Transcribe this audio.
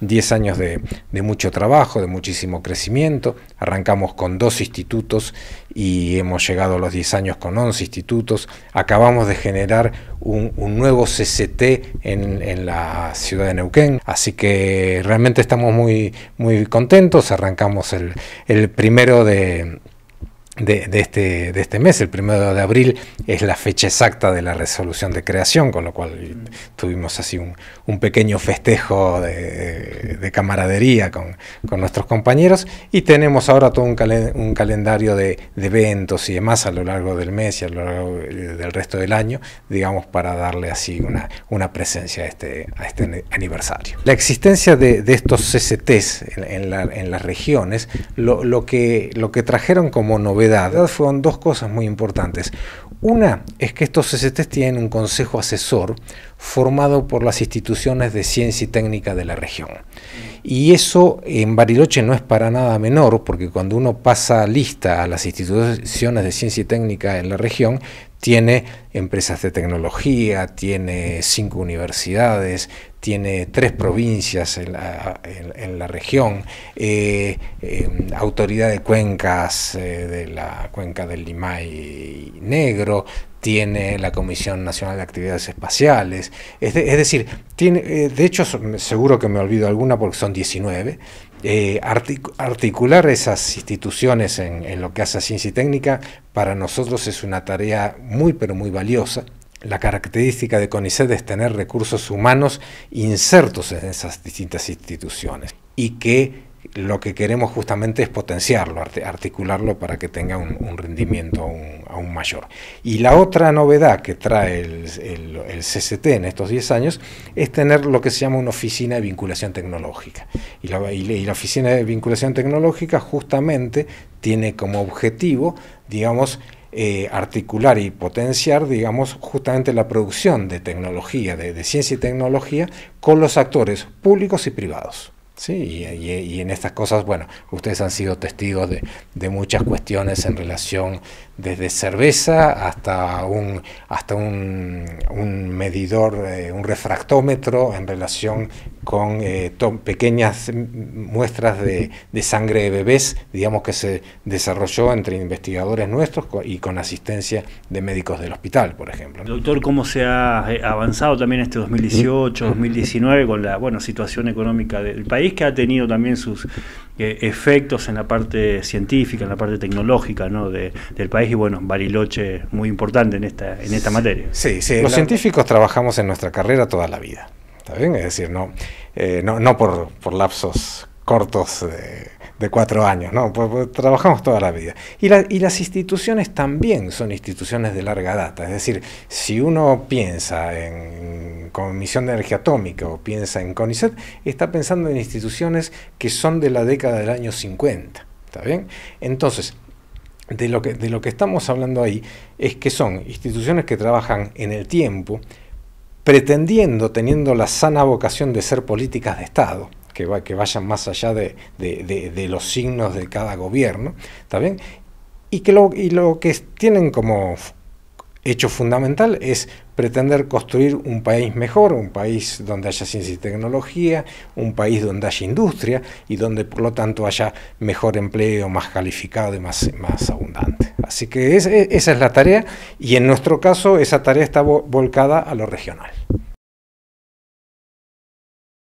10 años de, mucho trabajo, de muchísimo crecimiento. Arrancamos con dos institutos y hemos llegado a los 10 años con 11 institutos. Acabamos de generar un, nuevo CCT en, la ciudad de Neuquén, así que realmente estamos muy, muy contentos. Arrancamos el primero de de, este, de, este, mes, el primero de abril, es la fecha exacta de la resolución de creación, con lo cual tuvimos así un, un pequeño festejo de, camaradería con, con, nuestros compañeros y tenemos ahora todo un, calendario de, eventos y demás a lo largo del mes y a lo largo del resto del año, digamos, para darle así una, una presencia a este, a este aniversario. La existencia de, estos CCTs en, en, las regiones, lo, lo, que, lo que trajeron como novedad fueron dos cosas muy importantes. Una es que estos CCTs tienen un consejo asesor formado por las instituciones de ciencia y técnica de la región. Y eso en Bariloche no es para nada menor, porque cuando uno pasa lista a las instituciones de ciencia y técnica en la región, tiene empresas de tecnología, tiene cinco universidades, tiene tres provincias en la, región, eh, eh, autoridad de cuencas eh, de la cuenca del Limay Negro, tiene la Comisión Nacional de Actividades Espaciales, es, decir, tiene, de hecho seguro que me olvido alguna porque son 19, articular esas instituciones en, en, lo que hace a ciencia y técnica para nosotros es una tarea muy pero muy valiosa. La característica de CONICET es tener recursos humanos insertos en esas distintas instituciones y que lo que queremos justamente es potenciarlo, articularlo para que tenga un, rendimiento aún, mayor. Y la otra novedad que trae el, CCT en estos 10 años es tener lo que se llama una oficina de vinculación tecnológica. y la oficina de vinculación tecnológica justamente tiene como objetivo, digamos, eh, articular y potenciar, digamos, justamente la producción de tecnología, de, ciencia y tecnología, con los actores públicos y privados. Sí, y, en estas cosas, bueno, ustedes han sido testigos de, muchas cuestiones en relación desde cerveza hasta un, hasta un, medidor, eh, un refractómetro en relación con eh, pequeñas muestras de, sangre de bebés, digamos que se desarrolló entre investigadores nuestros y con asistencia de médicos del hospital, por ejemplo. Doctor, ¿cómo se ha eh, avanzado también este 2018, 2019 con la bueno, situación económica del país que ha tenido también sus eh, efectos en la parte científica, en la parte tecnológica del país y bueno, Bariloche muy importante en esta, en esta materia? Sí, sí. Los científicos trabajamos en nuestra carrera toda la vida. Es decir, no, eh, no, por, lapsos cortos de, cuatro años, pues, pues, trabajamos toda la vida. Y, las instituciones también son instituciones de larga data. Es decir, si uno piensa en Comisión de Energía Atómica o piensa en CONICET, está pensando en instituciones que son de la década del año 50. ¿Está bien? Entonces, de lo que, de lo que estamos hablando ahí es que son instituciones que trabajan en el tiempo, pretendiendo, teniendo la sana vocación de ser políticas de Estado, que, va, que vayan más allá de, los signos de cada gobierno, ¿está bien? Y que y lo que tienen como, hecho fundamental es pretender construir un país mejor, un país donde haya ciencia y tecnología, un país donde haya industria y donde por lo tanto haya mejor empleo, más calificado y más, abundante. Así que esa es la tarea y en nuestro caso esa tarea está volcada a lo regional.